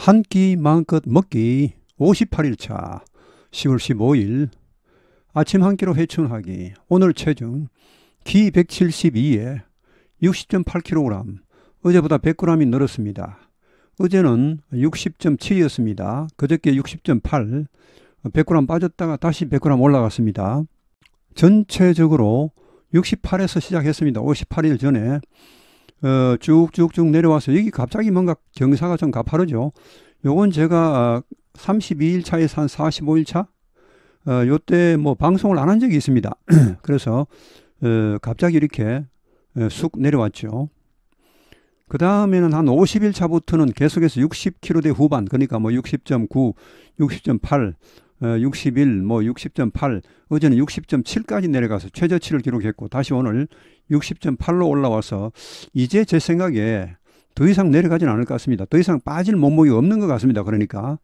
한끼 마음껏 먹기 58일차 10월 15일 아침 한 끼로 회춘하기 오늘 체중 기 172에 60.8kg 어제보다 100g이 늘었습니다. 어제는 60.7이었습니다. 그저께 60.8 100g 빠졌다가 다시 100g 올라갔습니다. 전체적으로 68에서 시작했습니다. 58일 전에 어, 쭉쭉쭉 내려와서 여기 갑자기 뭔가 경사가 좀 가파르죠. 요건 제가 32일 아, 차에서 한 45일 차, 어, 요 때 뭐 방송을 안 한 적이 있습니다. 그래서 어, 갑자기 이렇게 어, 쑥 내려왔죠. 그 다음에는 한 50일 차부터는 계속해서 60km대 후반, 그러니까 뭐 60.9, 60.8, 61, 어, 뭐 60.8, 어제는 60.7까지 내려가서 최저치를 기록했고 다시 오늘 60.8로 올라와서 이제 제 생각에 더 이상 내려가진 않을 것 같습니다. 더 이상 빠질 몸무게 없는 것 같습니다. 그러니까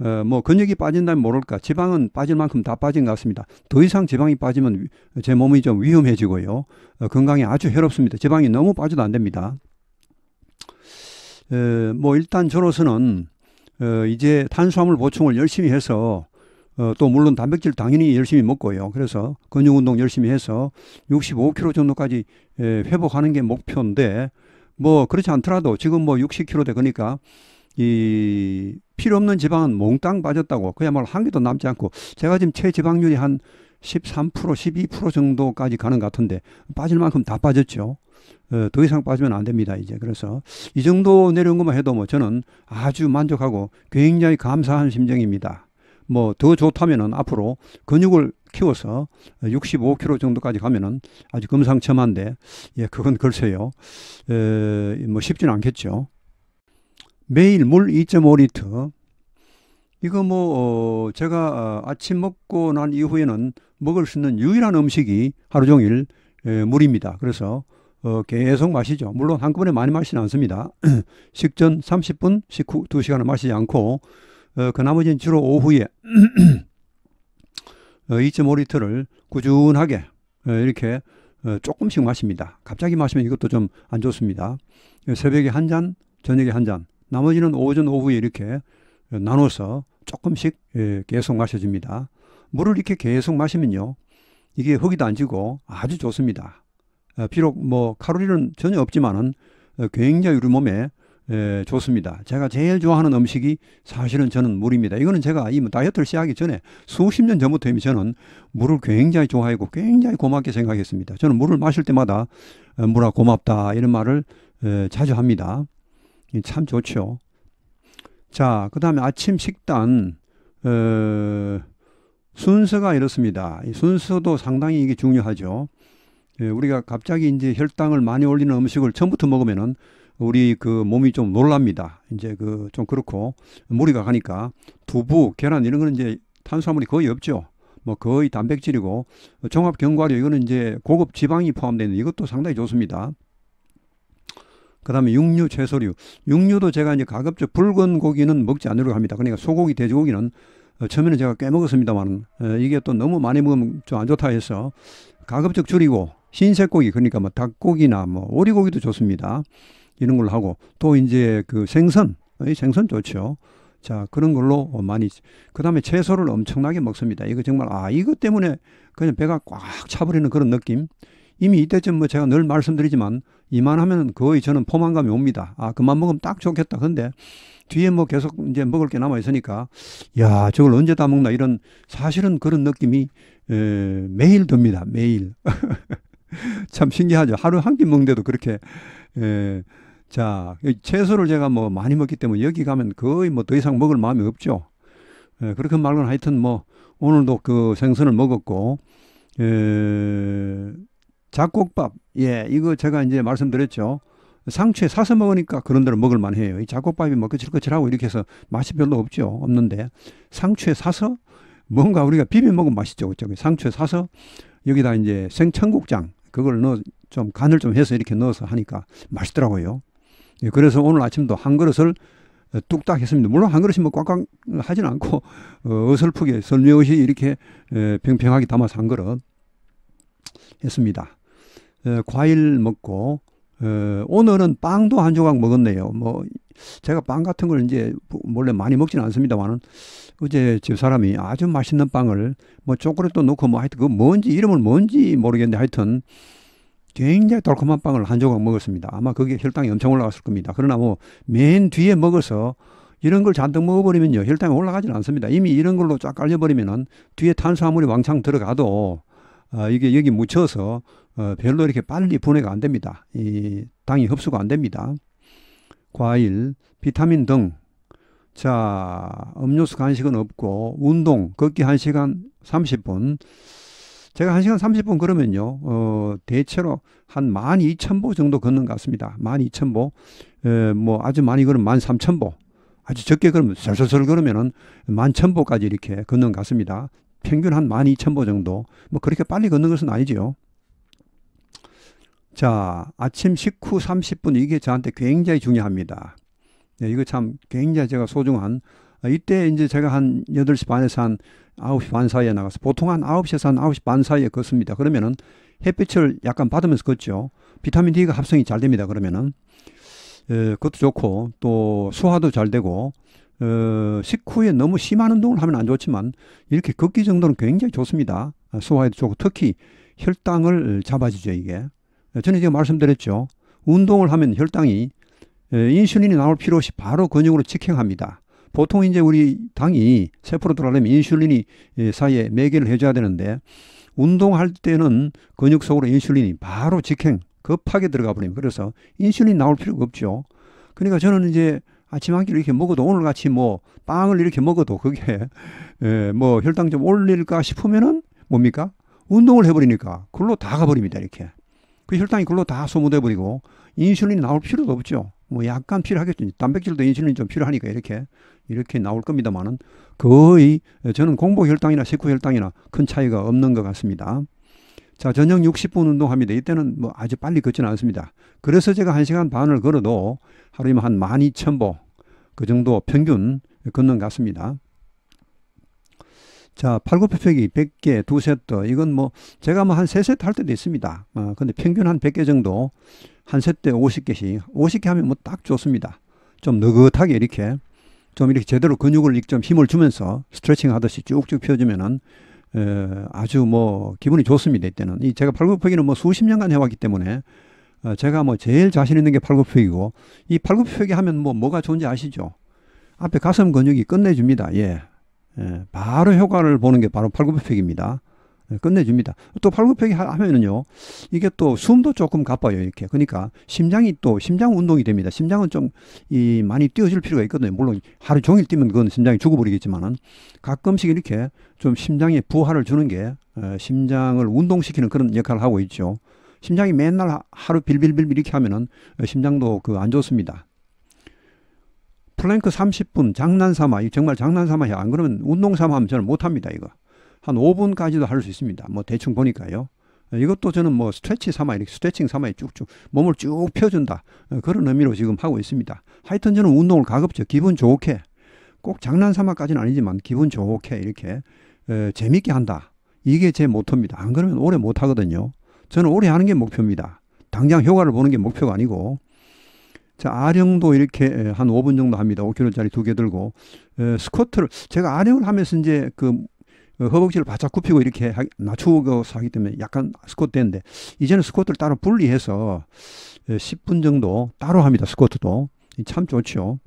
어, 뭐 근육이 빠진다면 모를까 지방은 빠질 만큼 다 빠진 것 같습니다. 더 이상 지방이 빠지면 제 몸이 좀 위험해지고요. 어, 건강에 아주 해롭습니다. 지방이 너무 빠져도 안 됩니다. 에, 어, 뭐 일단 저로서는 어, 이제 탄수화물 보충을 열심히 해서 어, 또 물론 단백질 당연히 열심히 먹고요. 그래서 근육운동 열심히 해서 65kg 정도까지 예, 회복하는 게 목표인데 뭐 그렇지 않더라도 지금 뭐 60kg 되니까 이 필요 없는 지방은 몽땅 빠졌다고 그야말로 한 개도 남지 않고 제가 지금 체지방률이 한13% 12% 정도까지 가는 것 같은데 빠질 만큼 다 빠졌죠. 어, 더 이상 빠지면 안 됩니다. 이제 그래서 이 정도 내려온 것만 해도 뭐 저는 아주 만족하고 굉장히 감사한 심정입니다. 뭐더 좋다면은 앞으로 근육을 키워서 65kg 정도까지 가면은 아주 금상첨화인데 예 그건 글쎄요 에, 뭐 쉽지는 않겠죠 매일 물 2.5리터 이거 뭐 어, 제가 아, 아침 먹고 난 이후에는 먹을 수 있는 유일한 음식이 하루 종일 에, 물입니다 그래서 어, 계속 마시죠. 물론 한꺼번에 많이 마시진 않습니다. 식전 30분, 식후 2시간을 마시지 않고 어, 그 나머지는 주로 오후에 어, 2.5리터를 꾸준하게 어, 이렇게 어, 조금씩 마십니다. 갑자기 마시면 이것도 좀 안 좋습니다. 어, 새벽에 한 잔, 저녁에 한 잔, 나머지는 오전, 오후에 이렇게 어, 나눠서 조금씩 예, 계속 마셔줍니다. 물을 이렇게 계속 마시면요. 이게 흙이도 안 지고 아주 좋습니다. 어, 비록 뭐 칼로리는 전혀 없지만은 굉장히 우리 몸에 에, 예, 좋습니다. 제가 제일 좋아하는 음식이 사실은 저는 물입니다. 이거는 제가 이 다이어트를 시작하기 전에 수십 년 전부터 이미 저는 물을 굉장히 좋아하고 굉장히 고맙게 생각했습니다. 저는 물을 마실 때마다 어, 물아 고맙다 이런 말을 에, 어, 자주 합니다. 참 좋죠. 자, 그 다음에 아침 식단, 어, 순서가 이렇습니다. 순서도 상당히 이게 중요하죠. 예, 우리가 갑자기 이제 혈당을 많이 올리는 음식을 처음부터 먹으면은 우리 그 몸이 좀 놀랍니다. 이제 그 좀 그렇고 무리가 가니까 두부, 계란 이런 거는 이제 탄수화물이 거의 없죠. 뭐 거의 단백질이고 종합 견과류 이거는 이제 고급 지방이 포함되어 있는 이것도 상당히 좋습니다. 그다음에 육류, 채소류. 육류도 제가 이제 가급적 붉은 고기는 먹지 않으려고 합니다. 그러니까 소고기, 돼지고기는 어, 처음에는 제가 꽤 먹었습니다만 어, 이게 또 너무 많이 먹으면 좀 안 좋다 해서 가급적 줄이고 흰색 고기 그러니까 뭐 닭고기나 뭐 오리고기도 좋습니다. 이런 걸 하고 또 이제 그 생선, 생선 좋죠. 자 그런 걸로 많이 그다음에 채소를 엄청나게 먹습니다. 이거 정말 아 이것 때문에 그냥 배가 꽉 차버리는 그런 느낌. 이미 이때쯤 뭐 제가 늘 말씀드리지만 이만하면 거의 저는 포만감이 옵니다. 아 그만 먹으면 딱 좋겠다. 근데 뒤에 뭐 계속 이제 먹을 게 남아 있으니까 야 저걸 언제 다 먹나 이런 사실은 그런 느낌이 에, 매일 듭니다. 매일 참 신기하죠. 하루 한 끼 먹는데도 그렇게 에, 자, 채소를 제가 뭐 많이 먹기 때문에 여기 가면 거의 뭐 더 이상 먹을 마음이 없죠. 예, 그렇게 말고는 하여튼 뭐 오늘도 그 생선을 먹었고, 예, 잡곡밥. 예, 이거 제가 이제 말씀드렸죠. 상추에 사서 먹으니까 그런 대로 먹을 만해요. 이 잡곡밥이 먹 뭐 거칠거칠하고 이렇게 해서 맛이 별로 없죠. 없는데 상추에 사서 뭔가 우리가 비벼 먹으면 맛있죠. 저기 상추에 사서 여기다 이제 생청국장 그걸 넣어 좀 간을 좀 해서 이렇게 넣어서 하니까 맛있더라고요. 예, 그래서 오늘 아침도 한 그릇을 어, 뚝딱 했습니다. 물론 한 그릇이 뭐 꽉꽉 하진 않고 어, 설프게 설미없이 이렇게 평평하게 담아서 한 그릇 했습니다. 과일 먹고 오늘은 빵도 한 조각 먹었네요. 뭐 제가 빵 같은 걸 이제 몰래 많이 먹지는 않습니다만은 어제 집 사람이 아주 맛있는 빵을 뭐 초콜릿도 넣고 뭐 하여튼 그 뭔지 이름을 뭔지 모르겠는데 하여튼 굉장히 달콤한 빵을 한 조각 먹었습니다. 아마 거기에 혈당이 엄청 올라갔을 겁니다. 그러나 뭐 맨 뒤에 먹어서 이런 걸 잔뜩 먹어버리면요 혈당이 올라가지는 않습니다. 이미 이런 걸로 쫙 깔려버리면은 뒤에 탄수화물이 왕창 들어가도 어, 이게 여기 묻혀서 어, 별로 이렇게 빨리 분해가 안 됩니다. 이 당이 흡수가 안 됩니다. 과일, 비타민 등. 자, 음료수 간식은 없고 운동 걷기 1시간 30분 제가 한시간 3 0분그러면요 어, 대체로 한1 2 0 0 0보 정도 걷는 것 같습니다. 만이0보 에, 뭐 아주 많이 걸으면 0 0 0보 아주 적게 걸으면 설설설 걸으면은 만천 보까지 이렇게 걷는 것 같습니다. 평균 한1 2 0 0 0보 정도. 뭐 그렇게 빨리 걷는 것은 아니지요. 자, 아침 식후 3 0분 이게 저한테 굉장히 중요합니다. 네, 이거 참 굉장히 제가 소중한 어, 이때 이제 제가 한 8시 반에서 한 9시 반 사이에 나가서 보통 한 9시에서 한 9시 반 사이에 걷습니다. 그러면은 햇빛을 약간 받으면서 걷죠. 비타민 D가 합성이 잘 됩니다. 그러면은 에, 어, 그것도 좋고 또 소화도 잘 되고 어, 식후에 너무 심한 운동을 하면 안 좋지만 이렇게 걷기 정도는 굉장히 좋습니다. 소화에도 아, 좋고 특히 혈당을 잡아주죠 이게. 어, 전에 제가 말씀드렸죠. 운동을 하면 혈당이 인슐린이 나올 필요 없이 바로 근육으로 직행합니다. 보통 이제 우리 당이 세포로 돌아가려면 인슐린이 예, 사이에 매개를 해줘야 되는데 운동할 때는 근육 속으로 인슐린이 바로 직행 급하게 들어가 버립니다. 그래서 인슐린 나올 필요가 없죠. 그러니까 저는 이제 아침 한 끼를 이렇게 먹어도 오늘 같이 뭐 빵을 이렇게 먹어도 그게 예, 뭐 혈당 좀 올릴까 싶으면은 뭡니까? 운동을 해버리니까 글로 다 가버립니다. 이렇게. 그 혈당이 글로 다 소모돼 버리고 인슐린이 나올 필요가 없죠. 뭐 약간 필요하겠죠. 단백질도 인슐린이 좀 필요하니까 이렇게 이렇게 나올 겁니다만은 거의 저는 공복 혈당이나 식후 혈당이나 큰 차이가 없는 것 같습니다. 자, 저녁 60분 운동합니다. 이때는 뭐 아주 빨리 걷지는 않습니다. 그래서 제가 1시간 반을 걸어도 하루에 한 12,000보 그 정도 평균 걷는 것 같습니다. 자, 팔굽혀펴기 100개, 두 세트. 이건 뭐 제가 뭐 한 세 세트 할 때도 있습니다. 어, 근데 평균 한 100개 정도 한 세트에 50개씩 50개 하면 뭐 딱 좋습니다. 좀 느긋하게 이렇게 좀 이렇게 제대로 근육을 좀 힘을 주면서 스트레칭 하듯이 쭉쭉 펴주면은 에, 어, 아주 뭐 기분이 좋습니다. 이때는 이 제가 팔굽혀펴기는 뭐 수십 년간 해왔기 때문에 어, 제가 뭐 제일 자신 있는 게 팔굽혀펴기고 이 팔굽혀펴기 하면 뭐 뭐가 좋은지 아시죠? 앞에 가슴 근육이 끝내줍니다. 예. 예, 바로 효과를 보는 게 바로 팔굽혀펴기입니다. 예, 끝내줍니다. 또 팔굽혀펴기 하면은요, 이게 또 숨도 조금 가빠요, 이렇게. 그러니까 심장이 또, 심장 운동이 됩니다. 심장은 좀, 이, 많이 뛰어줄 필요가 있거든요. 물론 하루 종일 뛰면 그건 심장이 죽어버리겠지만은 가끔씩 이렇게 좀 심장에 부하를 주는 게, 어, 심장을 운동시키는 그런 역할을 하고 있죠. 심장이 맨날 하루 빌빌빌 이렇게 하면은 어, 심장도 그 안 좋습니다. 플랭크 30분 장난삼아 이거 정말 장난삼아 해요. 안 그러면 운동삼아 하면 저는 못합니다 이거. 한 5분까지도 할 수 있습니다. 뭐 대충 보니까요. 이것도 저는 뭐 스트레치 삼아 이렇게 스트레칭 삼아 쭉쭉 몸을 쭉 펴준다 그런 의미로 지금 하고 있습니다. 하여튼 저는 운동을 가급적 기분 좋게 꼭 장난 삼아까지는 아니지만 기분 좋게 이렇게 에, 재밌게 한다. 이게 제 모토입니다. 안 그러면 오래 못 하거든요. 저는 오래 하는 게 목표입니다. 당장 효과를 보는 게 목표가 아니고 자, 아령도 이렇게 한 5분 정도 합니다. 5kg짜리 두 개 들고 에, 스쿼트를 제가 아령을 하면서 이제 그 어, 허벅지를 바짝 굽히고 이렇게 하, 낮추고서 하기 때문에 약간 스쿼트되는데 이제는 스쿼트를 따로 분리해서 에, 10분 정도 따로 합니다. 스쿼트도 참 좋죠.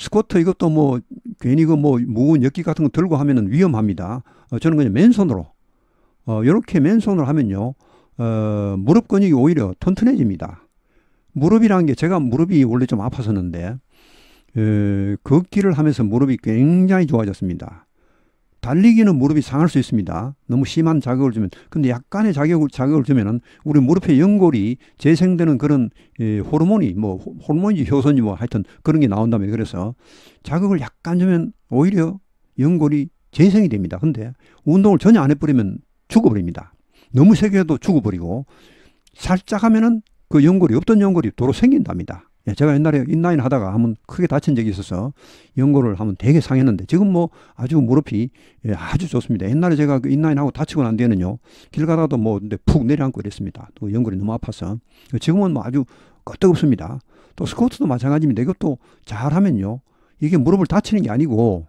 스쿼트 이것도 뭐 괜히 그 뭐 무거운 역기 같은 거 들고 하면은 위험합니다. 어, 저는 그냥 맨손으로 어, 이렇게 맨손으로 하면요 어, 무릎 근육이 오히려 튼튼해집니다. 무릎이라는 게 제가 무릎이 원래 좀 아팠었는데 에, 걷기를 하면서 무릎이 굉장히 좋아졌습니다. 달리기는 무릎이 상할 수 있습니다. 너무 심한 자극을 주면. 근데 약간의 자극을, 자극을 주면은 우리 무릎의 연골이 재생되는 그런 에, 호르몬이 뭐호르몬이 효소인지 뭐 하여튼 그런 게 나온다면 그래서 자극을 약간 주면 오히려 연골이 재생이 됩니다. 근데 운동을 전혀 안 해버리면 죽어버립니다. 너무 세게 해도 죽어버리고 살짝 하면은 그 연골이 없던 연골이 도로 생긴답니다. 예, 제가 옛날에 인라인 하다가 한번 크게 다친 적이 있어서 연골을 한번 되게 상했는데 지금 뭐 아주 무릎이 예, 아주 좋습니다. 옛날에 제가 그 인라인하고 다치고 난 뒤에는요 길 가다도 뭐 근데 푹 내려앉고 이랬습니다. 또 연골이 너무 아파서 그 지금은 뭐 아주 끄떡없습니다. 또 스쿼트도 마찬가지입니다. 이것도 잘하면요 이게 무릎을 다치는 게 아니고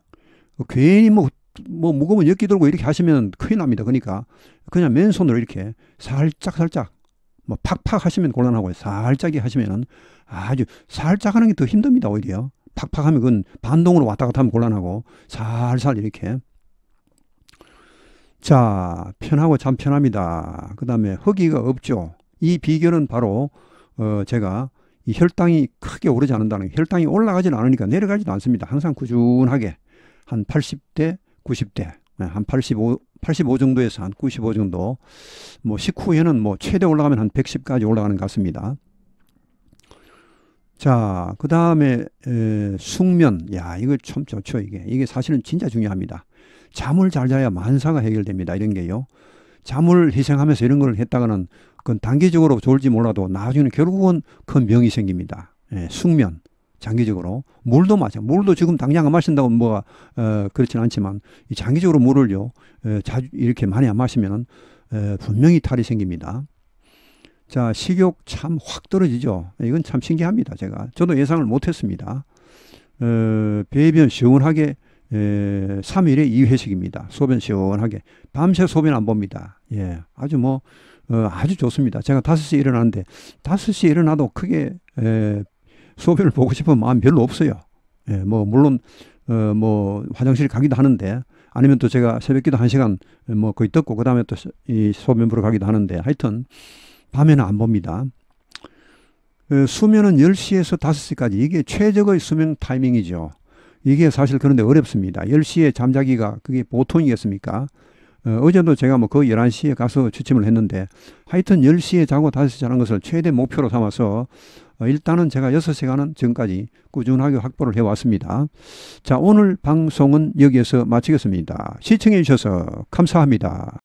그 괜히 뭐뭐 뭐 무거운 역기 들고 이렇게 하시면 큰일 납니다. 그러니까 그냥 맨손으로 이렇게 살짝 살짝 뭐 팍팍 하시면 곤란하고 살짝이 하시면은 아주 살짝 하는 게 더 힘듭니다, 오히려. 팍팍 하면 그건 반동으로 왔다 갔다 하면 곤란하고 살살 이렇게. 자, 편하고 참 편합니다. 그 다음에 허기가 없죠. 이 비결은 바로 어 제가 이 혈당이 크게 오르지 않는다는 혈당이 올라가지는 않으니까 내려가지도 않습니다. 항상 꾸준하게 한 80대, 90대, 한 85, 85 정도에서 한 95 정도, 뭐 식후에는 뭐 최대 올라가면 한 110까지 올라가는 것 같습니다. 자, 그 다음에 숙면. 야, 이거 참 좋죠, 이게. 이게 사실은 진짜 중요합니다. 잠을 잘 자야 만사가 해결됩니다. 이런 게요. 잠을 희생하면서 이런 걸 했다가는 그건 단기적으로 좋을지 몰라도 나중에는 결국은 큰 병이 생깁니다. 예, 숙면. 장기적으로 물도 마찬 물도 지금 당장 안 마신다고 뭐가 어, 그렇진 않지만 이 장기적으로 물을요 에, 어, 자주 이렇게 많이 안 마시면은 에, 어, 분명히 탈이 생깁니다. 자 식욕 참 확 떨어지죠. 이건 참 신기합니다. 제가 저도 예상을 못했습니다. 어, 배변 시원하게 에, 3일에 2회식입니다 소변 시원하게. 밤새 소변 안 봅니다. 예. 아주 뭐, 어, 아주 좋습니다. 제가 5시에 일어났는데 5시에 일어나도 크게, 에, 소변을 보고 싶은 마음 별로 없어요. 예, 뭐 물론 어뭐 화장실 가기도 하는데 아니면 또 제가 새벽기도 한 시간 어, 뭐 거의 떴고 그다음에 또 이 소변 보러 가기도 하는데 하여튼 밤에는 안 봅니다. 에, 어, 수면은 10시에서 5시까지 이게 최적의 수면 타이밍이죠. 이게 사실 그런데 어렵습니다. 10시에 잠자기가 그게 보통이겠습니까? 어, 어 제도 제가 뭐 그 11시에 가서 취침을 했는데 하여튼 10시에 자고 5시 자는 것을 최대 목표로 삼아서 어, 일단은 제가 6시간은 지금까지 꾸준하게 확보를 해왔습니다. 자, 오늘 방송은 여기에서 마치겠습니다. 시청해주셔서 감사합니다.